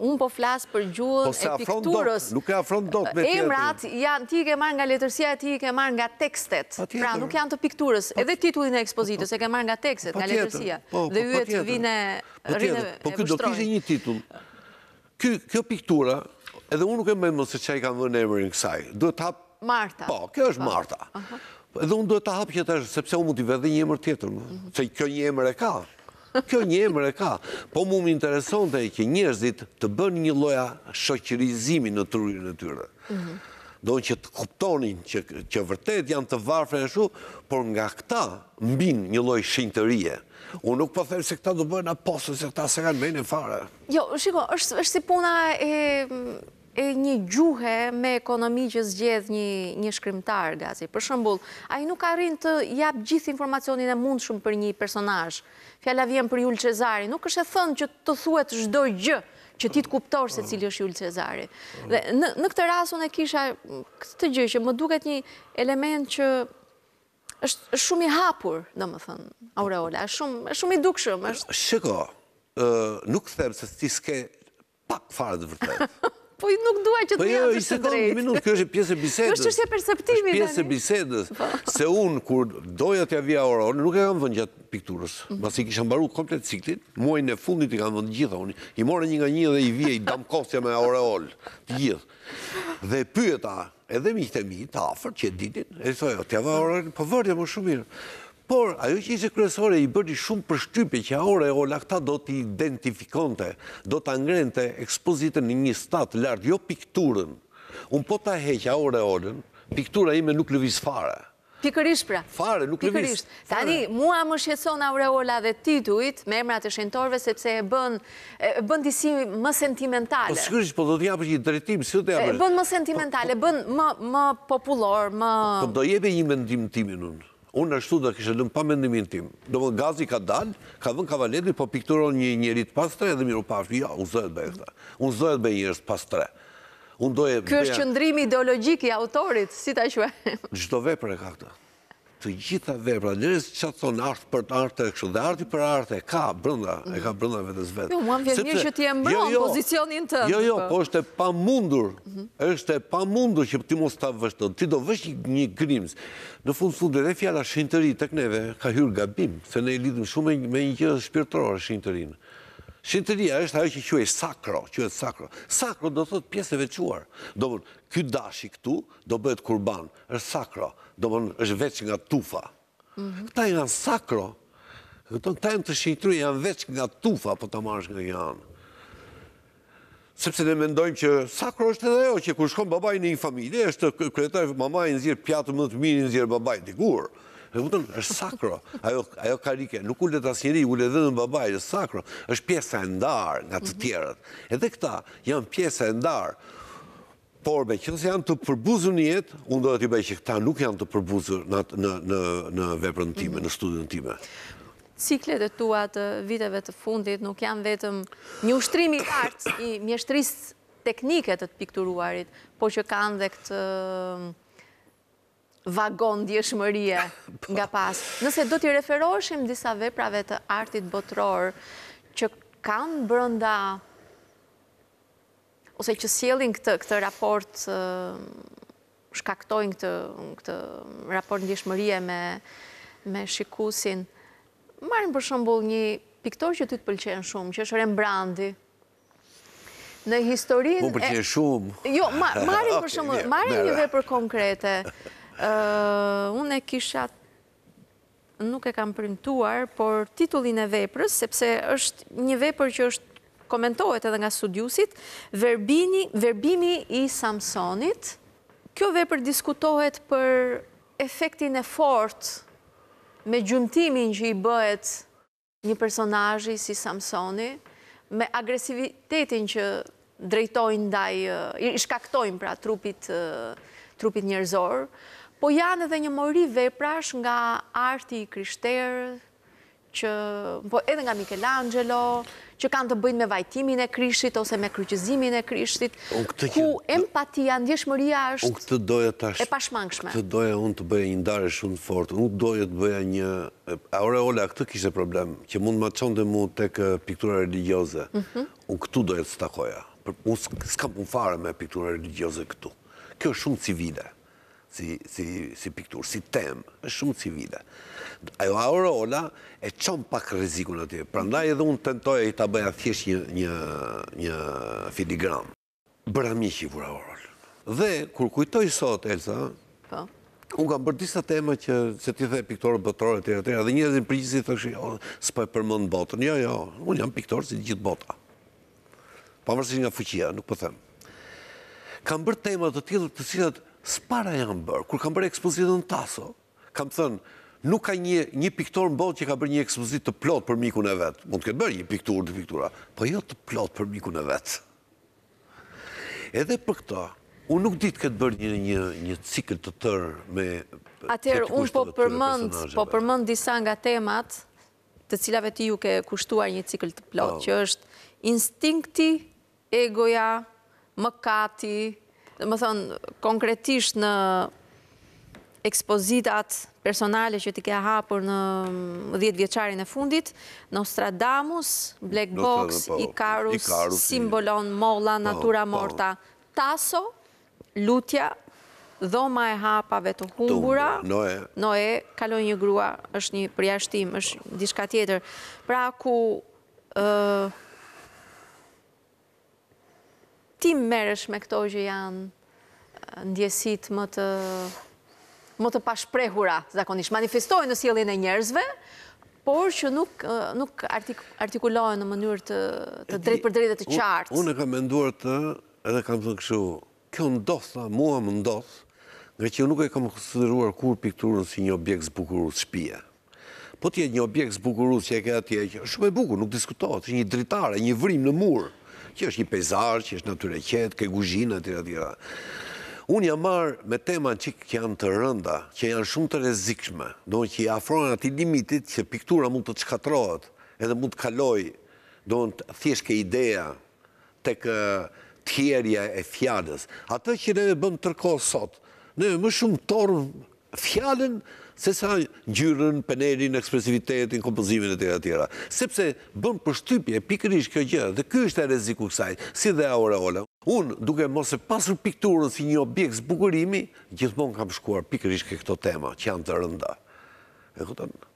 Unë po flasë për gjuhën po e pikturës. Nuk e afron do të me tjetër. janë ti i ke marrë nga letërsia, ti i ke marrë nga tekstet. Pra, nuk janë të pikturës. Edhe titullin e ekspozitës e ke marrë nga tekstet, nga letërsia. Po, po, Dhe ju e të vine e përstrojnë. Po këtë do të kështë një titull. Kjo piktura, edhe unë nuk e me mësë që i kanë më në emërin kësaj. Duhet të hapë... Marta. Po, kjo është Marta. Edhe unë duhet të hapë që të është, sepse unë mund t'i vedhe një emër tjetër, që mhm. kjo një emër e ka, Kjo një emër e ka, po mu më intereson të e kje njerëzit të bën një loja shoqërizimi në trurin e tyre. Mhm. Do në që të kuptonin që vërtet janë të varfre në shu, por nga këta mbin një loj shintërije. Unë nuk po them se këta do bëjnë aposës, se këta se kanë bëjnë e fare. Jo, shiko, është si puna e e një gjuhe me ekonomi që zgjedh një shkrymtar, gazi. Për shëmbull, a i nuk arrin të japë gjithë informacionin e mund shumë për një personaj. Fjalla vjen për Jullë Cezari, nuk është e thënë që të thuet shdoj gjë, që ti të kuptorë se cilë është Jullë Cezari. Dhe në këtë rasun e kisha këtë gjë, që më duket një element që është shumë i hapur, në më thënë, Aureola, është shumë i dukshëm. Shëko, nuk thëmë se ti s'ke pak farë dë vërtetë. Po nuk duaj që të një atë të drejtë. Po jo, i sekundë, kjo është pjesë e bisedës. Kjo është e perceptimi, Dani. Pjesë e bisedës. Po. Se unë, kur doja të javija ora, unë nuk e kam vënd gjatë pikturës. Mhm. i kisha mbaru komplet ciklit, muaj në fundit i kam vënd gjitha. Unë i morë një nga një dhe i vje i damkostja me ora olë. Të gjithë. Dhe pyeta, edhe mi këtë mi, të afer, që e ditin, e të javija ora, po vërdja më shumirë. Por, ajo që ishe kryesore i bërdi shumë përshtypje që aore e këta do t'i identifikonte, do t'a ngrente ekspozitën në një statë lartë, jo pikturën. Unë po t'a heqë aore piktura ime nuk lëvis fare. Pikërish pra. Fare, nuk lëvis. Pikërish. Tani, mua më shqetson aureola dhe tituit, me emrat e shentorve, sepse e bën, e bën disi më sentimentale. Po shkërish, po do t'ja për që i drejtim, si do t'ja për... E bën më sentimentale, po, po. bën më, më popullor, më... Po do një unë ashtu dhe kështë dëmë pa mendimin tim. Do më gazi ka dalë, ka dhënë kavaletri, po pikturon një njerit pas tre, edhe miru pashë, ja, unë zëhet bëjë këta. Unë zëhet bëjë njërës pas tre. Kështë qëndrimi ideologjik i autorit, si ta shuaj? Gjdo vepër e ka këta të gjitha pra njërës që të thonë artë për artë e kështu, dhe artë për artë e ka brënda, e ka brënda vetës vetë. Jo, muan vjen një që ti e mbron jo, jo, pozicionin të. Jo, jo, po, po është e pa mundur, mhm. është e pa mundur që ti mos të vështën, ti do vësh një grimës. Në fundë fundë, dhe fjala shintëri të këneve ka hyrë gabim, se ne i lidhëm shumë me një gjithë shpirtërorë shintërinë. Shqiteria është ajo që quaj sakro, që sakro. Sakro do të të pjesë e vequar. Do mënë, kjo dashi këtu do bëhet kurban, është sakro, do mënë, është veç nga tufa. Mhm. Këta janë sakro, këta i janë të shqitru, janë veç nga tufa, po të marrës nga janë. Sepse ne mendojmë që sakro është edhe jo, që kur shkonë babaj në një familje, është kërëtaj mamaj në zirë pjatë më të mirë në zirë babaj, dikur. Dhe vëtëm, është sakro. Ajo karike, nuk ullet të asjeri, ullet edhe në babaj, është sakro. është pjesë e ndarë nga të tjerët. Edhe këta janë pjesë e ndarë. Por, me qësë janë të përbuzën një jetë, unë të i bëjë që këta nuk janë të përbuzën në veprën time, në studion time. Ciklet e tua të viteve të fundit nuk janë vetëm një ushtrimi artë i mjeshtrisë teknike të të pikturuarit, po që kanë dhe këtë vagon djeshëmërie po. nga pas. Nëse do t'i referoshim disa veprave të artit botror që kanë brënda ose që sielin këtë raport shkaktojnë këtë raport njëshmërie me shikusin. Marim për shumbull një piktor që ty të pëlqenë shumë, që është Rembrandi. Në historin... Më pëlqenë shumë. Jo, marim për shumë, marim një vepër konkrete. unë e kisha nuk e kam primtuar, por titullin e veprës, sepse është një vepër që është komentohet edhe nga studiusit, verbimi i Samsonit, kjo vepër diskutohet për efektin e fort me gjuntimin që i bëhet një personajë si Samsoni, me agresivitetin që drejtojnë ndaj, i shkaktojnë pra trupit njërzorë, Po janë edhe një mori veprash nga arti i kryshterë, që po edhe nga Michelangelo, që kanë të bëjnë me vajtimin e krishtit ose me kryqizimin e krishtit, ku empatia, ndjeshmëria është e pashmangshme. Këtë doja unë të bëja një ndare shumë fort, unë doja të bëja një... Aure Ola, këtë kishe problem, që mund ma qonë dhe mu të kë piktura religioze, mhm. unë këtu doja të stakoja. Unë s'ka pun fare me piktura religioze këtu. Kjo Kjo është shumë civile si piktur, si tem, e shumë civile. Ajo aurola e qonë pak rezikun atje, prandaj edhe unë tentoj e i ta bëja thjesht një filigram. Bëra mi i vura aurol. Dhe, kur kujtoj sot, Elsa, po. unë kam bërë disa tema që se ti dhe piktore bëtërore të të dhe të të të të të të të botën, jo, jo, të jam piktore si gjithë bota. të nga fuqia, nuk të po të Kam bërë të të të të cilat, së para e bërë, kur kam bërë ekspozitë në taso, kam thënë, nuk ka një, një piktor në botë që ka bërë një ekspozitë të plot për mikun e vetë. Mund të këtë bërë një piktur, një piktura, po jo të plot për mikun e vetë. Edhe për këto, unë nuk ditë këtë bërë një, një, një cikl të tërë me... Atërë, unë po përmënd, po përmënd disa nga temat të cilave ti ju ke kushtuar një cikl të plot, po. që është instinkti, egoja, mëkati, dhe më thonë, konkretisht në ekspozitat personale që ti ke hapur në dhjetë vjeqarin e fundit, Nostradamus, Black Box, po, Icarus, Simbolon, Molla, po, Natura po. Morta, Taso, Lutja, Dhoma e hapave të humbura, Noe, Kalon Grua, është një përjashtim, është një diska tjetër. Pra ku ti meresh me këto që janë ndjesit më të më të pashprehura, zakonisht, manifestojë në sielin e njerëzve, por që nuk artikulojë në mënyrë të drejt për drejt dhe të qartë. Unë e kam menduar të, edhe kam të në këshu, kjo ndoth, mua më ndoth, nga që nuk e kam konsideruar kur pikturën si një objekt zbukurus shpia. Po tjetë një objekt zbukurus që e këtë tje, shumë e bukur, nuk diskutohet, një dritare, një vrim në murë, që është një pejzaj, që është natyre qetë, ke guzhina, tira, tira. Unë jam marë me tema që janë të rënda, që janë shumë të rezikshme, do në që i afronë ati limitit që piktura mund të të shkatrohet, edhe mund të kaloj, do në të thjeshke ideja, të kë tjerja e fjallës. Ata që e bëm tërkohë sot, neve më shumë torë fjallën, se sa gjyrën, penelin, ekspresivitetin, kompozimin e tjera tjera. Sepse bën përshtypje, pikërish kjo gjë, dhe kjo është e reziku kësaj, si dhe aureola. Unë, duke mos e pasur pikturën si një objekt zbukurimi, gjithmonë kam shkuar pikërish kjo këto tema, që janë të rënda. E këtonë,